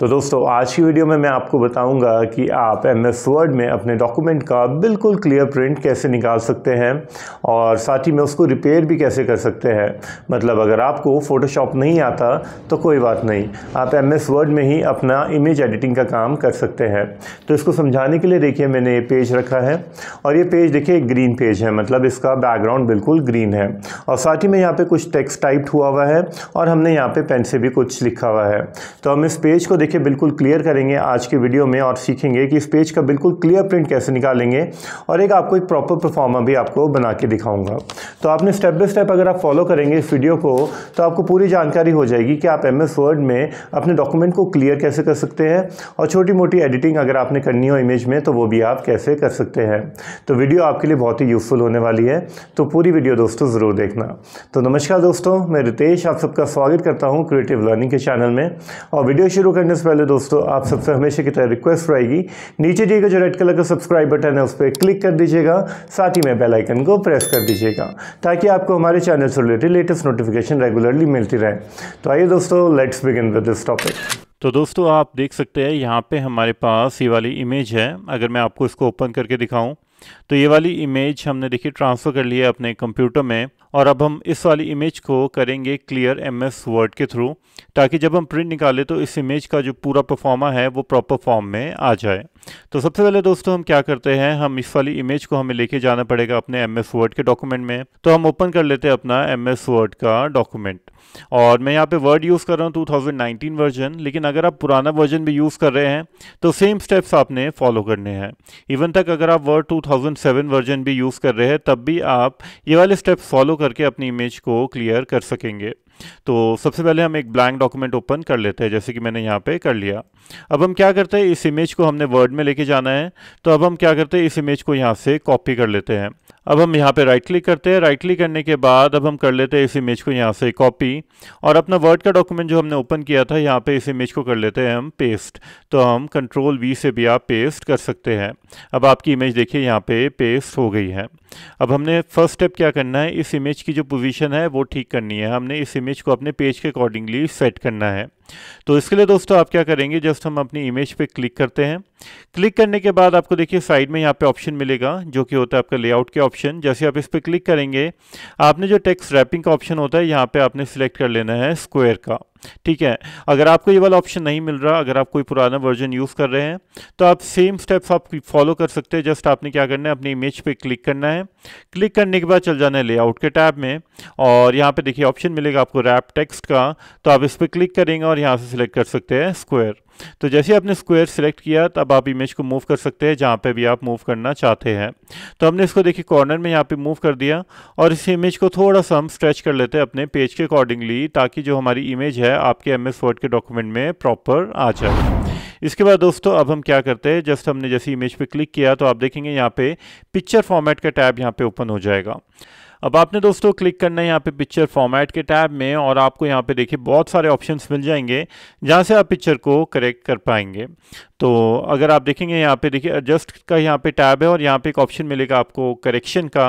तो दोस्तों आज की वीडियो में मैं आपको बताऊंगा कि आप एम एस वर्ड में अपने डॉक्यूमेंट का बिल्कुल क्लियर प्रिंट कैसे निकाल सकते हैं और साथ ही में उसको रिपेयर भी कैसे कर सकते हैं मतलब अगर आपको फ़ोटोशॉप नहीं आता तो कोई बात नहीं आप एम एस वर्ड में ही अपना इमेज एडिटिंग का काम कर सकते हैं तो इसको समझाने के लिए देखिए मैंने ये पेज रखा है और ये पेज देखिए ग्रीन पेज है मतलब इसका बैकग्राउंड बिल्कुल ग्रीन है और साथ ही में यहाँ पर कुछ टेक्स टाइप हुआ हुआ है और हमने यहाँ पर पेन से भी कुछ लिखा हुआ है तो हम इस पेज को देखिए बिल्कुल क्लियर करेंगे आज के वीडियो में और सीखेंगे कि इस पेज का बिल्कुल क्लियर प्रिंट कैसे निकालेंगे और एक आपको एक प्रॉपर परफॉर्मा भी आपको बना के दिखाऊंगा तो आपने स्टेप बाय स्टेप अगर आप फॉलो करेंगे इस वीडियो को तो आपको पूरी जानकारी हो जाएगी कि आप एम वर्ड में अपने डॉक्यूमेंट को क्लियर कैसे कर सकते हैं और छोटी मोटी एडिटिंग अगर आपने करनी हो इमेज में तो वो भी आप कैसे कर सकते हैं तो वीडियो आपके लिए बहुत ही यूज़फुल होने वाली है तो पूरी वीडियो दोस्तों ज़रूर देखना तो नमस्कार दोस्तों मैं रितेश आप सबका स्वागत करता हूँ क्रिएटिव लर्निंग के चैनल में और वीडियो शुरू करने से पहले दोस्तों आप सबसे हमेशा की तरह रिक्वेस्ट रहेगी नीचे दिए गए जो रेड कलर का सब्सक्राइब बटन है उस पर क्लिक कर दीजिएगा साथ ही में बेल आइकन को प्रेस कर दीजिएगा ताकि आपको हमारे चैनल से रिलेटेड लेटेस्ट नोटिफिकेशन रेगुलरली मिलती रहे तो आइए दोस्तों let's begin with this topic तो दोस्तों आप देख सकते हैं यहाँ पे हमारे पास ये वाली इमेज है अगर मैं आपको इसको ओपन करके दिखाऊं तो ये वाली इमेज हमने देखिए ट्रांसफ़र कर लिया अपने कंप्यूटर में और अब हम इस वाली इमेज को करेंगे क्लियर एम एस वर्ड के थ्रू ताकि जब हम प्रिंट निकालें तो इस इमेज का जो पूरा परफॉर्मा है वो प्रॉपर फॉर्म में आ जाए तो सबसे पहले दोस्तों हम क्या करते हैं हम इस वाली इमेज को हमें लेके जाना पड़ेगा अपने एम एस वर्ड के डॉक्यूमेंट में तो हम ओपन कर लेते हैं अपना एम एस वर्ड का डॉक्यूमेंट और मैं यहाँ पे वर्ड यूज़ कर रहा हूँ 2019 वर्जन लेकिन अगर आप पुराना वर्जन भी यूज़ कर रहे हैं तो सेम स्टेप्स आपने फॉलो करने हैं इवन तक अगर आप वर्ड 2007 वर्जन भी यूज़ कर रहे हैं तब भी आप ये वाले स्टेप्स फॉलो करके अपनी इमेज को क्लियर कर सकेंगे तो सबसे पहले हम एक ब्लैंक डॉक्यूमेंट ओपन कर लेते हैं जैसे कि मैंने यहाँ पे कर लिया अब हम क्या करते हैं इस इमेज को हमने वर्ड में लेके जाना है तो अब हम क्या करते हैं इस इमेज को यहाँ से कॉपी कर लेते हैं अब हम यहाँ पे राइट क्लिक करते हैं राइट क्लिक करने के बाद अब हम कर लेते हैं इस इमेज को यहाँ से कॉपी और अपना वर्ड का डॉक्यूमेंट जो हमने ओपन किया था यहाँ पे इस इमेज को कर लेते हैं हम पेस्ट तो हम कंट्रोल वी से भी आप पेस्ट कर सकते हैं अब आपकी इमेज देखिए यहाँ पे पेस्ट हो गई है अब हमने फर्स्ट स्टेप क्या करना है इस इमेज की जो पोजीशन है वो ठीक करनी है हमने इस इमेज इमेज को अपने पेज के अकॉर्डिंगली सेट करना है तो इसके लिए दोस्तों आप क्या करेंगे जस्ट हम अपनी इमेज पे क्लिक करते हैं क्लिक करने के बाद आपको देखिए साइड में यहाँ पे ऑप्शन मिलेगा जो कि होता है आपका लेआउट के ऑप्शन जैसे आप इस पर क्लिक करेंगे आपने जो टेक्स्ट रैपिंग का ऑप्शन होता है यहाँ पे आपने सिलेक्ट कर लेना है स्क्वायर का ठीक है अगर आपको ये वाला ऑप्शन नहीं मिल रहा अगर आप कोई पुराना वर्जन यूज़ कर रहे हैं तो आप सेम स्टेप्स आप फॉलो कर सकते हैं जस्ट आपने क्या करना है अपनी इमेज पे क्लिक करना है क्लिक करने के बाद चल जाना है लेआउट के टैब में और यहाँ पे देखिए ऑप्शन मिलेगा आपको रैप टेक्स्ट का तो आप इस पर क्लिक करेंगे और और यहाँ से सिलेक्ट कर सकते हैं स्क्वायर तो जैसे आपने स्क्वायर सिलेक्ट किया तब आप इमेज को मूव कर सकते हैं जहाँ पे भी आप मूव करना चाहते हैं तो हमने इसको देखिए कॉर्नर में यहाँ पे मूव कर दिया और इस इमेज को थोड़ा सा हम स्ट्रेच कर लेते हैं अपने पेज के अकॉर्डिंगली ताकि जो हमारी इमेज है आपके एम एस वर्ड के डॉक्यूमेंट में प्रॉपर आ जाए इसके बाद दोस्तों अब हम क्या करते हैं जस्ट हमने जैसे इमेज पर क्लिक किया तो आप देखेंगे यहाँ पर पिक्चर फॉर्मेट का टैब यहाँ पर ओपन हो जाएगा अब आपने दोस्तों क्लिक करना है यहाँ पे पिक्चर फॉर्मेट के टैब में और आपको यहाँ पे देखिए बहुत सारे ऑप्शंस मिल जाएंगे जहाँ से आप पिक्चर को करेक्ट कर पाएंगे तो अगर आप देखेंगे यहाँ पे देखिए एडजस्ट का यहाँ पे टैब है और यहाँ पे एक ऑप्शन मिलेगा आपको करेक्शन का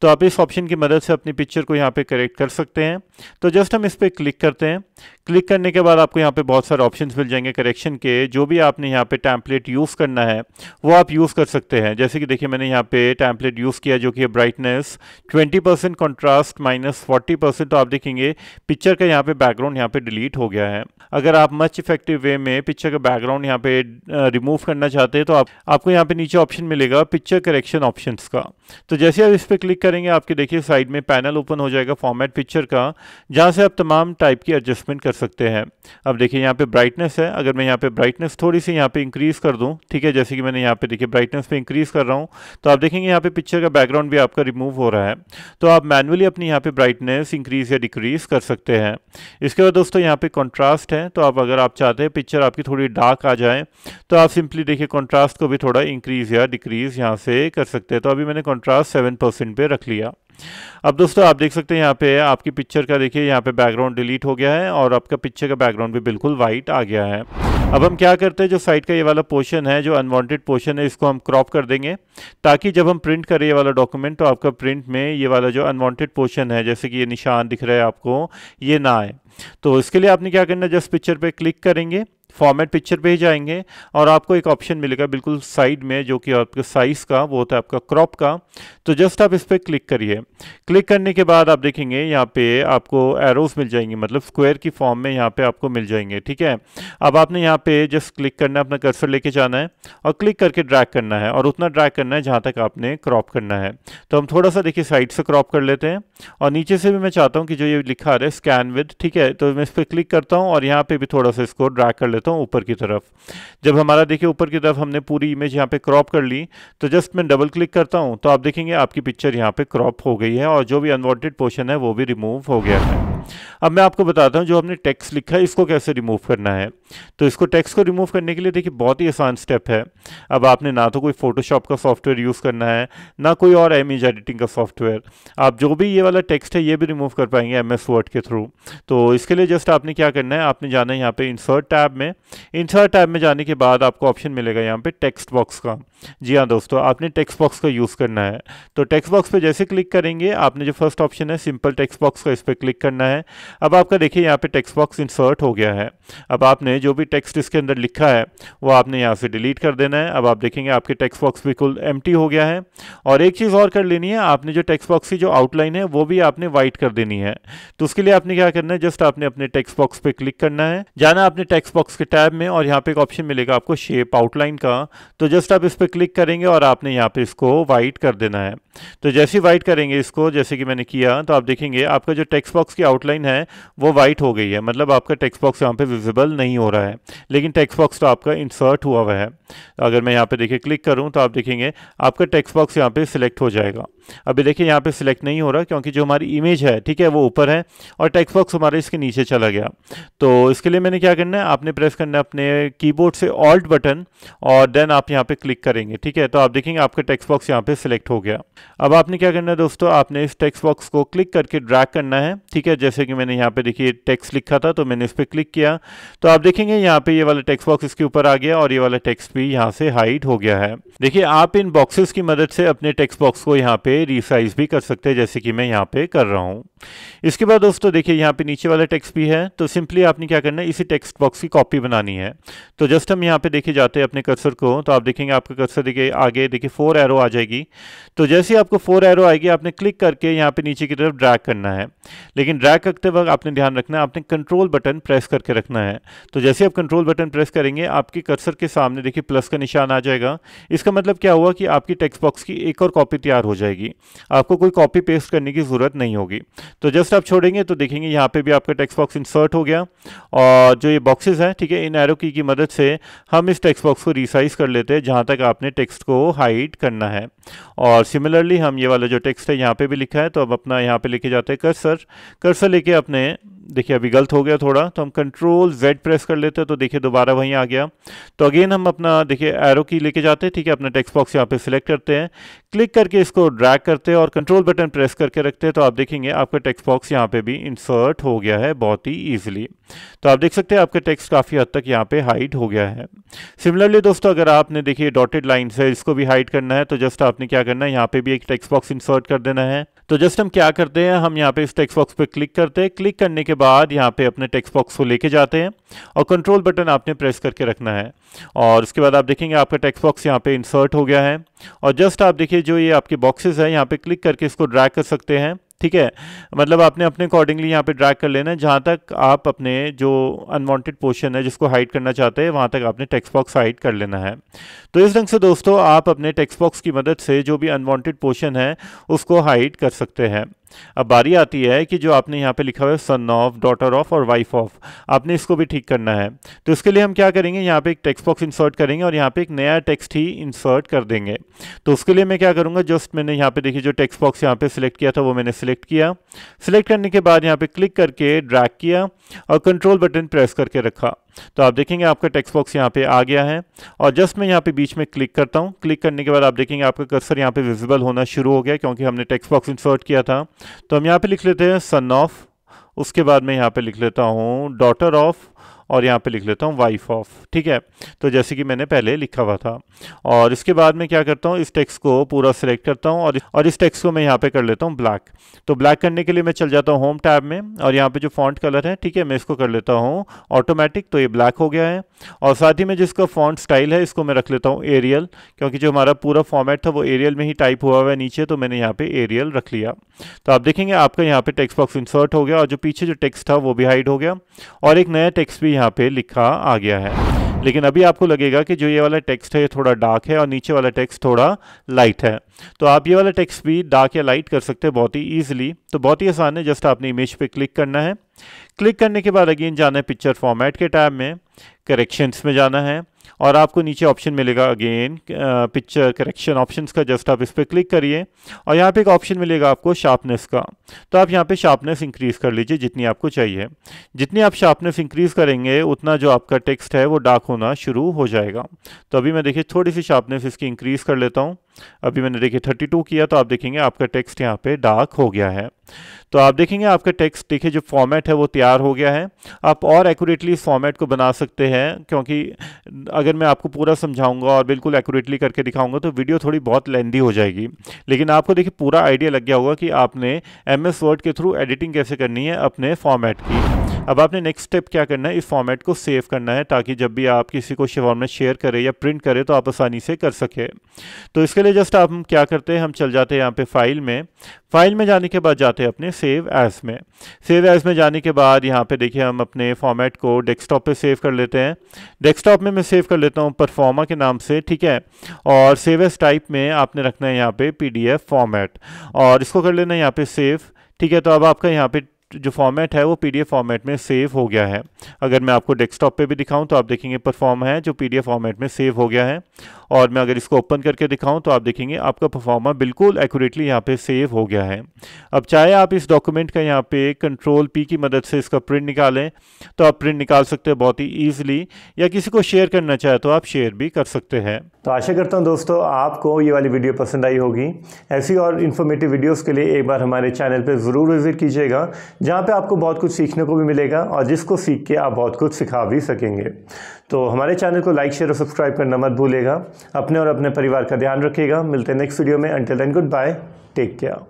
तो आप इस ऑप्शन की मदद से अपनी पिक्चर को यहाँ पे करेक्ट कर सकते हैं तो जस्ट हम इस पर क्लिक करते हैं क्लिक करने के बाद आपको यहाँ पे बहुत सारे ऑप्शन मिल जाएंगे करेक्शन के जो भी आपने यहाँ पे टैंपलेट यूज़ करना है वो आप यूज़ कर सकते हैं जैसे कि देखिए मैंने यहाँ पे टैंपलेट यूज़ किया जो कि है brightness twenty percent contrast minus forty percent तो आप देखेंगे पिक्चर का यहाँ पे बैकग्राउंड यहाँ पे डिलीट हो गया है अगर आप मच इफेक्टिव वे में पिक्चर का बैकग्राउंड यहाँ पे रिमूव करना चाहते हैं तो आप, आपको यहाँ पे नीचे ऑप्शन मिलेगा पिक्चर करेक्शन ऑप्शन का तो जैसे आप इस पर क्लिक करेंगे आपके देखिए साइड में पैनल ओपन हो जाएगा फॉर्मेट पिक्चर का जहाँ से आप तमाम टाइप की एडजस्टमेंट कर सकते हैं अब देखिए यहाँ पे ब्राइटनेस है अगर मैं यहाँ पे ब्राइटनेस थोड़ी सी यहाँ पे इंक्रीज़ कर दूँ ठीक है जैसे कि मैंने यहाँ पे देखिए ब्राइटनेस पे इंक्रीज़ कर रहा हूँ तो आप देखेंगे यहाँ पे पिक्चर का बैकग्राउंड भी आपका रिमूव हो रहा है तो आप मैनुअली अपनी यहाँ पे ब्राइटनेस इंक्रीज़ या डिक्रीज़ कर सकते हैं इसके बाद दोस्तों यहाँ पे कॉन्ट्रास्ट है तो आप अगर आप चाहते हैं पिक्चर आपकी थोड़ी डार्क आ जाए तो आप सिंपली देखिए कॉन्ट्रास्ट को भी थोड़ा इंक्रीज़ या डिक्रीज़ यहाँ से कर सकते हैं तो अभी मैंने कॉन्ट्रास्ट सेवन पे रख लिया अब दोस्तों आप देख सकते हैं यहाँ पे आपकी पिक्चर का देखिए यहाँ पे बैकग्राउंड डिलीट हो गया है और आपका पिक्चर का बैकग्राउंड भी बिल्कुल वाइट आ गया है अब हम क्या करते हैं जो साइड का ये वाला पोर्शन है जो अनवांटेड पोर्शन है इसको हम क्रॉप कर देंगे ताकि जब हम प्रिंट करें ये वाला डॉक्यूमेंट तो आपका प्रिंट में ये वाला जो अनवांटेड पोर्शन है जैसे कि ये निशान दिख रहा है आपको ये ना आए तो इसके लिए आपने क्या करना है जस्ट पिक्चर पर क्लिक करेंगे फॉर्मेट पिक्चर पे ही जाएंगे और आपको एक ऑप्शन मिलेगा बिल्कुल साइड में जो कि आपके साइज़ का वो होता है आपका क्रॉप का तो जस्ट आप इस पर क्लिक करिए क्लिक करने के बाद आप देखेंगे यहाँ पे आपको एरोस मिल जाएंगे मतलब स्क्वायर की फॉर्म में यहाँ पे आपको मिल जाएंगे ठीक है अब आपने यहाँ पे जस्ट क्लिक करना है अपना कर्सर लेके जाना है और क्लिक करके ड्रैक करना है और उतना ड्रैक करना है जहाँ तक आपने क्रॉप करना है तो हम थोड़ा सा देखिए साइड से क्रॉप कर लेते हैं और नीचे से भी मैं चाहता हूँ कि जो ये लिखा रहा है स्कैन विद ठीक है तो मैं इस पर क्लिक करता हूँ और यहाँ पर भी थोड़ा सा इसको ड्रैक कर लेता देता हूँ ऊपर की तरफ जब हमारा देखिए ऊपर की तरफ हमने पूरी इमेज यहाँ पे क्रॉप कर ली तो जस्ट मैं डबल क्लिक करता हूँ तो आप देखेंगे आपकी पिक्चर यहाँ पे क्रॉप हो गई है और जो भी अनवॉन्टेड पोर्शन है वो भी रिमूव हो गया है अब मैं आपको बताता हूँ जो हमने टैक्स लिखा है इसको कैसे रिमूव करना है तो इसको टैक्स को रिमूव करने के लिए देखिए बहुत ही आसान स्टेप है अब आपने ना तो कोई फोटोशॉप का सॉफ्टवेयर यूज़ करना है ना कोई और इमेज एडिटिंग का सॉफ्टवेयर आप जो भी ये वाला टेक्स्ट है ये भी रिमूव कर पाएंगे एम एस वर्ड के थ्रू तो इसके लिए जस्ट आपने क्या करना है आपने जाना है यहाँ पर इंसर्ट टैब में इंसर्ट टैब में जाने के बाद आपको ऑप्शन मिलेगा यहाँ पर टेक्स्ट बॉक्स का जी हाँ दोस्तों आपने टेक्स्ट बॉक्स का यूज़ करना है तो टेक्स्ट बॉक्स पर जैसे क्लिक करेंगे आपने जो फर्स्ट ऑप्शन है सिंपल टेक्स्ट बॉक्स का इस पर क्लिक करना है है अब आपका देखिए यहाँ पे टेक्स्ट बॉक्स इंसर्ट हो गया है अब आपने जो भी टेक्स्ट इसके अंदर लिखा है वो आपने यहाँ से डिलीट कर देना है अब आप देखेंगे आपके टेक्स्ट बॉक्स बिल्कुल एम हो गया है और एक चीज़ और कर लेनी है आपने जो टेक्स्ट बॉक्स की जो आउटलाइन है वो भी आपने वाइट कर देनी है तो उसके लिए आपने क्या करना है जस्ट आपने अपने टेक्स्ट बॉक्स पर क्लिक करना है जाना अपने टेक्स्ट बॉक्स के टैब में और यहाँ पर एक ऑप्शन मिलेगा आपको शेप आउटलाइन का तो जस्ट आप इस पर क्लिक करेंगे और आपने यहाँ पर इसको वाइट कर देना है तो जैसे वाइट करेंगे इसको जैसे कि मैंने किया तो आप देखेंगे आपका जो टेक्स्ट बॉक्स की आउटलाइन है वो वाइट हो गई है मतलब आपका टेक्स्ट बॉक्स यहाँ पे विजिबल नहीं हो रहा है लेकिन टेक्स्ट बॉक्स तो आपका इंसर्ट हुआ हुआ है अगर मैं यहाँ पे देखिए क्लिक करूँ तो आप देखेंगे आपका टेक्स्ट बॉक्स यहाँ पे सिलेक्ट हो जाएगा अभी देखिए यहाँ पे सिलेक्ट नहीं हो रहा क्योंकि जो हमारी इमेज है ठीक है वो ऊपर है और टेक्स्ट बॉक्स हमारा इसके नीचे चला गया तो इसके लिए मैंने क्या करना है आपने प्रेस करना है अपने कीबोर्ड से ऑल्ट बटन और देन आप यहाँ पे क्लिक करेंगे ठीक है तो आप देखेंगे आपका टेक्स्ट बॉक्स यहाँ पे सिलेक्ट हो गया अब आपने क्या करना है दोस्तों आपने इस टेक्स्ट बॉक्स को क्लिक करके ड्रैग करना है ठीक है जैसे कि मैंने यहाँ पे देखिए टेक्स्ट लिखा था तो मैंने इस पर क्लिक किया तो आप देखेंगे यहाँ पे ये वाला टेक्स्ट बॉक्स इसके ऊपर आ गया और ये वाला टेक्स्ट भी यहाँ से हाइड हो गया है देखिए आप इन बॉक्सेस की मदद से अपने टेक्स्ट बॉक्स को यहाँ पे पे रिसाइज भी कर सकते हैं जैसे कि मैं यहाँ पे कर रहा हूँ इसके बाद दोस्तों देखिए यहाँ पे नीचे वाला टेक्स्ट भी है तो सिंपली आपने क्या करना है इसी टेक्स्ट बॉक्स की कॉपी बनानी है तो जस्ट हम यहाँ पे देखे जाते हैं अपने कर्सर को तो आप देखेंगे आपका कर्सर देखिए आगे देखिए फोर एरो आ जाएगी तो जैसे ही आपको फोर एरो आएगी आपने क्लिक करके यहाँ पे नीचे की तरफ ड्रैक करना है लेकिन ड्रैक करते वक्त आपने ध्यान रखना है आपने कंट्रोल बटन प्रेस करके रखना है तो जैसे आप कंट्रोल बटन प्रेस करेंगे आपके कर्सर के सामने देखिए प्लस का निशान आ जाएगा इसका मतलब क्या हुआ कि आपकी टेक्स्ट बॉक्स की एक और कॉपी तैयार हो जाएगी जाएगी आपको कोई कॉपी पेस्ट करने की ज़रूरत नहीं होगी तो जस्ट आप छोड़ेंगे तो देखेंगे यहाँ पे भी आपका टेक्स्ट बॉक्स इंसर्ट हो गया और जो ये बॉक्सेस हैं ठीक है इन एरो की, की मदद से हम इस टेक्स्ट बॉक्स को रिसाइज कर लेते हैं जहाँ तक आपने टेक्स्ट को हाइड करना है और सिमिलरली हम ये वाला जो टेक्स्ट है यहाँ पर भी लिखा है तो अब अपना यहाँ पर लेके जाते हैं कर्सर कर्सर लेके अपने देखिए अभी गलत हो गया थोड़ा तो हम कंट्रोल जेड प्रेस कर लेते हैं तो देखिए दोबारा वहीं आ गया तो अगेन हम अपना देखिए एरो की लेके जाते हैं ठीक है अपना टेक्स्ट बॉक्स यहाँ पे सिलेक्ट करते हैं क्लिक करके इसको ड्रैग करते हैं और कंट्रोल बटन प्रेस करके रखते हैं तो आप देखेंगे आपका टेक्स्ट बॉक्स यहाँ पर भी इंसर्ट हो गया है बहुत ही ईजिली तो आप देख सकते हैं आपका टेक्स्ट काफ़ी हद तक यहाँ पे हाइड हो गया है सिमिलरली दोस्तों अगर आपने देखिए डॉटेड लाइन्स है इसको भी हाइड करना है तो जस्ट आपने क्या करना है यहाँ पे भी एक टेक्स्ट बॉक्स इंसर्ट कर देना है तो जस्ट हम क्या करते हैं हम यहाँ पे इस टेक्स्ट बॉक्स पे क्लिक करते हैं क्लिक करने के बाद यहाँ पे अपने टेक्स्ट बॉक्स को लेके जाते हैं और कंट्रोल बटन आपने प्रेस करके रखना है और उसके बाद आप देखेंगे आपका टेक्स्ट बॉक्स यहाँ पे इंसर्ट हो गया है और जस्ट आप देखिए जो ये आपके बॉक्सेस है यहाँ पे क्लिक करके इसको ड्रैग कर सकते हैं ठीक है मतलब आपने अपने अकॉर्डिंगली यहाँ पे ड्रैग कर लेना है जहाँ तक आप अपने जो अनवांटेड पोर्शन है जिसको हाइड करना चाहते हैं वहाँ तक आपने टेक्स्ट बॉक्स हाइड कर लेना है तो इस ढंग से दोस्तों आप अपने टेक्स्ट बॉक्स की मदद से जो भी अनवांटेड पोर्शन है उसको हाइड कर सकते हैं अब बारी आती है कि जो आपने यहाँ पे लिखा हुआ है सन ऑफ डॉटर ऑफ और वाइफ ऑफ आपने इसको भी ठीक करना है तो इसके लिए हम क्या करेंगे यहाँ पे एक टेक्स्ट बॉक्स इंसर्ट करेंगे और यहाँ पे एक नया टेक्स्ट ही इंसर्ट कर देंगे तो उसके लिए मैं क्या करूँगा जस्ट मैंने यहाँ पे देखिए जो टेक्स्ट बॉक्स यहाँ पे सिलेक्ट किया था वो मैंने सिलेक्ट किया सिलेक्ट करने के बाद यहाँ पे क्लिक करके ड्रैग किया और कंट्रोल बटन प्रेस करके रखा तो आप देखेंगे आपका टेक्स्ट बॉक्स यहाँ पे आ गया है और जस्ट मैं यहाँ पे बीच में क्लिक करता हूँ क्लिक करने के बाद आप देखेंगे आपका कर्सर यहाँ पे विजिबल होना शुरू हो गया क्योंकि हमने टेक्स्ट बॉक्स इंसर्ट किया था तो हम यहाँ पे लिख लेते हैं सन ऑफ उसके बाद मैं यहाँ पे लिख लेता हूँ डॉटर ऑफ और यहाँ पे लिख लेता हूँ वाइफ ऑफ ठीक है तो जैसे कि मैंने पहले लिखा हुआ था और इसके बाद में क्या करता हूँ इस टेक्स्ट को पूरा सिलेक्ट करता हूँ और और इस टेक्स्ट को मैं यहाँ पे कर लेता हूँ ब्लैक तो ब्लैक करने के लिए मैं चल जाता हूँ होम टैब में और यहाँ पे जो फॉन्ट कलर है ठीक है मैं इसको कर लेता हूँ ऑटोमेटिक तो ये ब्लैक हो गया है और साथ ही में जिसका फॉन्ट स्टाइल है इसको मैं रख लेता हूँ एरियल क्योंकि जो हमारा पूरा फॉर्मेट था वो एरियल में ही टाइप हुआ हुआ है नीचे तो मैंने यहाँ पे एरियल रख लिया तो आप देखेंगे आपका यहाँ पर टेक्स्ट बॉक्स इंसर्ट हो गया और जो पीछे जो टेक्स्ट था वो भी हाइड हो गया और एक नया टेक्स्ट भी यहाँ पे लिखा आ गया है लेकिन अभी आपको लगेगा कि जो ये वाला टेक्स्ट है ये थोड़ा डार्क है और नीचे वाला टेक्स्ट थोड़ा लाइट है तो आप ये वाला टेक्स्ट भी डार्क या लाइट कर सकते हैं बहुत ही ईजिली तो बहुत ही आसान है जस्ट आपने इमेज पे क्लिक करना है क्लिक करने के बाद अगेन जाना है पिक्चर फॉर्मेट के टैब में करेक्शंस में जाना है और आपको नीचे ऑप्शन मिलेगा अगेन पिक्चर करेक्शन ऑप्शंस का जस्ट आप इस पर क्लिक करिए और यहाँ पे एक ऑप्शन मिलेगा आपको शार्पनेस का तो आप यहाँ पे शार्पनेस इंक्रीज़ कर लीजिए जितनी आपको चाहिए जितनी आप शार्पनेस इंक्रीज़ करेंगे उतना जो आपका टेक्स्ट है वो डार्क होना शुरू हो जाएगा तो अभी मैं देखिए थोड़ी सी शार्पनेस इसकी इंक्रीज़ कर लेता हूँ अभी मैंने देखिए 32 किया तो आप देखेंगे आपका टेक्स्ट यहाँ पे डार्क हो गया है तो आप देखेंगे आपका टेक्स्ट देखिए जो फॉर्मेट है वो तैयार हो गया है आप और एक्यूरेटली इस फॉर्मेट को बना सकते हैं क्योंकि अगर मैं आपको पूरा समझाऊंगा और बिल्कुल एक्यूरेटली करके दिखाऊंगा तो वीडियो थोड़ी बहुत लेंदी हो जाएगी लेकिन आपको देखिए पूरा आइडिया लग गया होगा कि आपने एम एस वर्ड के थ्रू एडिटिंग कैसे करनी है अपने फॉर्मेट की हम्म। अब आपने नेक्स्ट स्टेप क्या करना है इस फॉर्मेट को सेव करना है ताकि जब भी आप किसी को फॉर्मेट शेयर करें या प्रिंट करें तो आप आसानी से कर सकें तो इसके लिए जस्ट आप हम क्या करते हैं हम चल जाते हैं यहाँ पे फाइल में फाइल में जाने के बाद जाते हैं अपने सेव एज में सेव एज में जाने के बाद यहाँ पे देखिए हम अपने फॉर्मेट को डेस्कटॉप पे सेव कर लेते हैं डेस्कटॉप में मैं सेव कर लेता हूँ परफॉर्मा के नाम से ठीक है और सेव एज टाइप में आपने रखना है यहाँ पे पीडीएफ फॉर्मेट और इसको कर लेना है यहाँ पे सेव ठीक है तो अब आपका यहाँ पे जो फॉर्मेट है वो पीडीएफ फॉर्मेट में सेव हो गया है अगर मैं आपको डेस्कटॉप पे भी दिखाऊं तो आप देखेंगे परफॉर्म है जो पीडीएफ फॉर्मेट में सेव हो गया है और मैं अगर इसको ओपन करके दिखाऊं तो आप देखेंगे आपका परफॉर्मा बिल्कुल एक्यूरेटली यहाँ पे सेव हो गया है अब चाहे आप इस डॉक्यूमेंट का यहाँ पे कंट्रोल पी की मदद से इसका प्रिंट निकालें तो आप प्रिंट निकाल सकते हैं बहुत ही ईजिली या किसी को शेयर करना चाहे तो आप शेयर भी कर सकते हैं तो आशा करता हूँ दोस्तों आपको ये वाली वीडियो पसंद आई होगी ऐसी और इन्फॉर्मेटिव वीडियोस के लिए एक बार हमारे चैनल पर ज़रूर विजिट कीजिएगा जहाँ पे आपको बहुत कुछ सीखने को भी मिलेगा और जिसको सीख के आप बहुत कुछ सिखा भी सकेंगे तो हमारे चैनल को लाइक शेयर और सब्सक्राइब करना मत भूलेगा अपने और अपने परिवार का ध्यान रखिएगा मिलते हैं नेक्स्ट वीडियो में until then goodbye take care